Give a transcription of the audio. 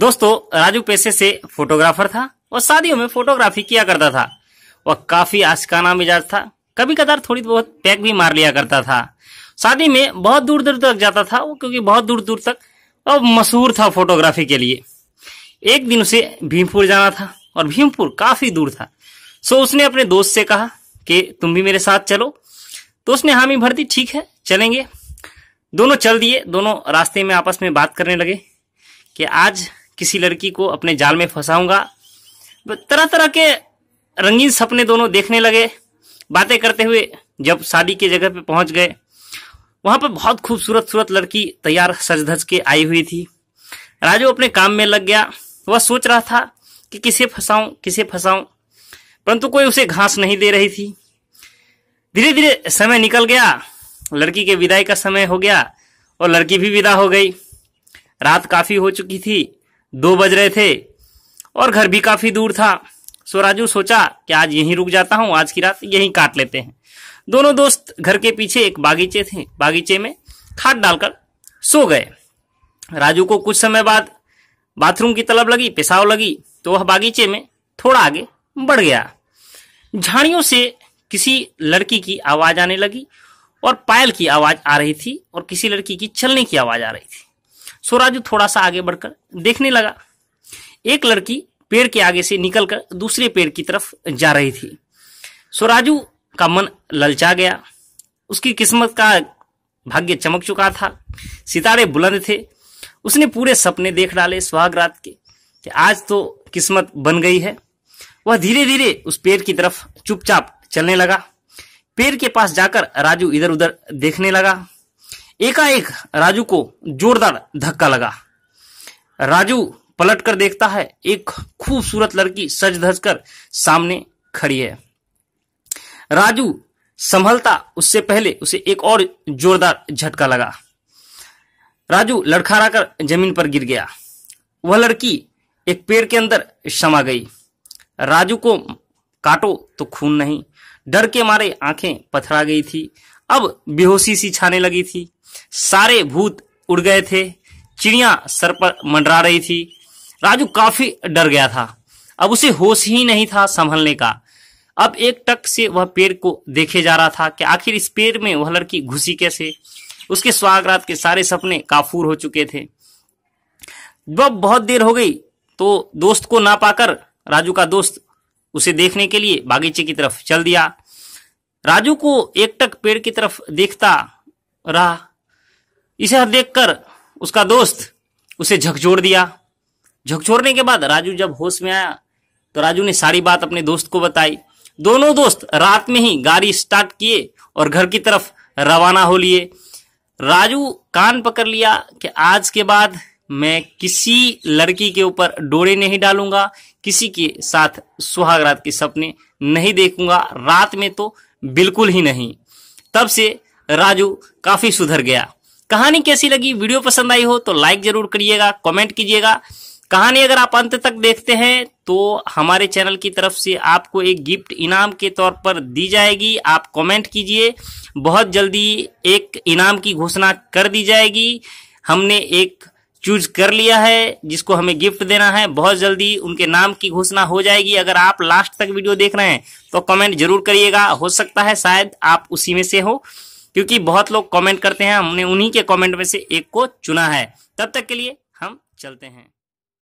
दोस्तों राजू पैसे से फोटोग्राफर था और शादियों में फोटोग्राफी किया करता था वह काफी आशकाना मिजाज था कभी कदार थोड़ी बहुत पैक भी मार लिया करता था शादी में बहुत दूर दूर तक जाता था वो क्योंकि बहुत दूर दूर तक वह मशहूर था फोटोग्राफी के लिए एक दिन उसे भीमपुर जाना था और भीमपुर काफी दूर था सो उसने अपने दोस्त से कहा कि तुम भी मेरे साथ चलो तो उसने हामी भर दी ठीक है चलेंगे दोनों चल दिए दोनों रास्ते में आपस में बात करने लगे कि आज किसी लड़की को अपने जाल में फंसाऊंगा तरह तरह के रंगीन सपने दोनों देखने लगे बातें करते हुए जब शादी की जगह पे पहुंच गए वहां पर बहुत खूबसूरत सूरत लड़की तैयार सज धज के आई हुई थी राजू अपने काम में लग गया वह सोच रहा था कि किसे फंसाऊं किसे फंसाऊं परंतु कोई उसे घास नहीं दे रही थी धीरे धीरे समय निकल गया लड़की के विदाई का समय हो गया और लड़की भी विदा हो गई रात काफी हो चुकी थी दो बज रहे थे और घर भी काफ़ी दूर था सो राजू सोचा कि आज यहीं रुक जाता हूँ आज की रात यहीं काट लेते हैं दोनों दोस्त घर के पीछे एक बागीचे थे बागीचे में खाद डालकर सो गए राजू को कुछ समय बाद बाथरूम की तलब लगी पेशाव लगी तो वह बागीचे में थोड़ा आगे बढ़ गया झाड़ियों से किसी लड़की की आवाज आने लगी और पायल की आवाज आ रही थी और किसी लड़की की चलने की आवाज आ रही थी सोराजू थोड़ा सा आगे बढ़कर देखने लगा एक लड़की पेड़ के आगे से निकलकर दूसरे पेड़ की तरफ जा रही थी सोराजू का मन ललचा गया उसकी किस्मत का भाग्य चमक चुका था सितारे बुलंद थे उसने पूरे सपने देख डाले सुहाग रात के कि आज तो किस्मत बन गई है वह धीरे धीरे उस पेड़ की तरफ चुपचाप चलने लगा पेड़ के पास जाकर राजू इधर उधर देखने लगा एकाएक राजू को जोरदार धक्का लगा राजू पलट कर देखता है एक खूबसूरत लड़की सज धज कर सामने खड़ी है राजू संभलता उससे पहले उसे एक और जोरदार झटका लगा राजू लड़खड़ा कर जमीन पर गिर गया वह लड़की एक पेड़ के अंदर समा गई राजू को काटो तो खून नहीं डर के मारे आंखें पथरा गई थी अब बेहोशी सी छाने लगी थी सारे भूत उड़ गए थे चिड़िया सर पर मंडरा रही थी राजू काफी डर गया था अब उसे होश ही नहीं था संभलने का अब एक टक से वह पेड़ को देखे जा रहा था कि आखिर इस पेड़ में वह लड़की घुसी कैसे उसके स्वागरात के सारे सपने काफूर हो चुके थे जब बहुत देर हो गई तो दोस्त को ना पाकर राजू का दोस्त उसे देखने के लिए बागीचे की तरफ चल दिया राजू को एक टक पेड़ की तरफ देखता रहा इसे देखकर उसका दोस्त उसे झकझोर दिया झकझोरने के बाद राजू जब होश में आया तो राजू ने सारी बात अपने दोस्त को बताई दोनों दोस्त रात में ही गाड़ी स्टार्ट किए और घर की तरफ रवाना हो लिए राजू कान पकड़ लिया कि आज के बाद मैं किसी लड़की के ऊपर डोरे नहीं डालूंगा किसी के साथ सुहागरात के सपने नहीं देखूंगा रात में तो बिल्कुल ही नहीं तब से राजू काफी सुधर गया कहानी कैसी लगी वीडियो पसंद आई हो तो लाइक जरूर करिएगा कमेंट कीजिएगा कहानी अगर आप अंत तक देखते हैं तो हमारे चैनल की तरफ से आपको एक गिफ्ट इनाम के तौर पर दी जाएगी आप कमेंट कीजिए बहुत जल्दी एक इनाम की घोषणा कर दी जाएगी हमने एक चूज कर लिया है जिसको हमें गिफ्ट देना है बहुत जल्दी उनके नाम की घोषणा हो जाएगी अगर आप लास्ट तक वीडियो देख रहे हैं तो कमेंट जरूर करिएगा हो सकता है शायद आप उसी में से हो क्योंकि बहुत लोग कमेंट करते हैं हमने उन्हीं के कमेंट में से एक को चुना है तब तक के लिए हम चलते हैं